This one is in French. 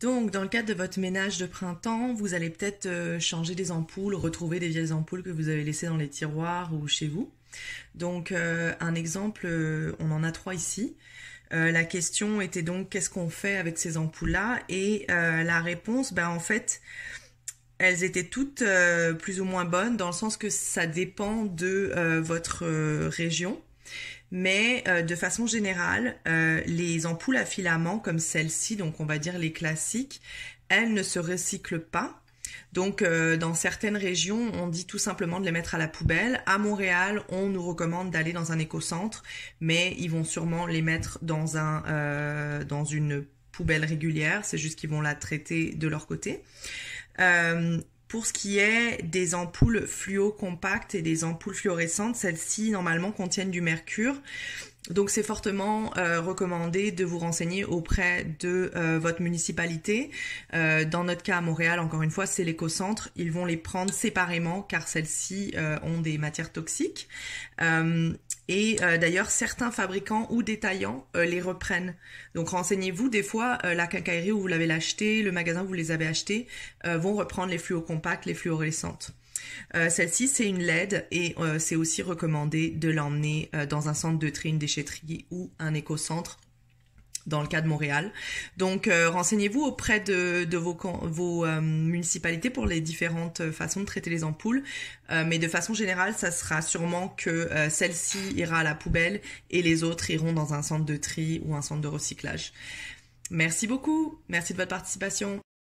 Donc, dans le cadre de votre ménage de printemps, vous allez peut-être euh, changer des ampoules, retrouver des vieilles ampoules que vous avez laissées dans les tiroirs ou chez vous. Donc, euh, un exemple, euh, on en a trois ici. la question était donc qu'est-ce qu'on fait avec ces ampoules-là Et la réponse, ben, en fait, elles étaient toutes plus ou moins bonnes dans le sens que ça dépend de votre région. Mais euh, de façon générale, euh, les ampoules à filaments comme celle-ci, donc on va dire les classiques, elles ne se recyclent pas. Donc euh, dans certaines régions, on dit tout simplement de les mettre à la poubelle. À Montréal, on nous recommande d'aller dans un écocentre, mais ils vont sûrement les mettre dans un dans une poubelle régulière. C'est juste qu'ils vont la traiter de leur côté. Pour ce qui est des ampoules fluo compactes et des ampoules fluorescentes, celles-ci normalement contiennent du mercure. Donc c'est fortement euh, recommandé de vous renseigner auprès de euh, votre municipalité. Euh, dans notre cas à Montréal, encore une fois, c'est l'éco-centre. Ils vont les prendre séparément car celles-ci ont des matières toxiques. Et euh, d'ailleurs, certains fabricants ou détaillants euh, les reprennent. Donc renseignez-vous, des fois, euh, la quincaillerie où vous l'avez acheté, le magasin où vous les avez achetés, vont reprendre les fluos compacts, les fluorescentes. Celle-ci, c'est une LED et c'est aussi recommandé de l'emmener dans un centre de tri, une déchetterie ou un éco-centre dans le cas de Montréal. Donc euh, renseignez-vous auprès de, vos, vos euh, municipalités pour les différentes euh, façons de traiter les ampoules. mais de façon générale, ça sera sûrement que celle-ci ira à la poubelle et les autres iront dans un centre de tri ou un centre de recyclage. Merci beaucoup, merci de votre participation.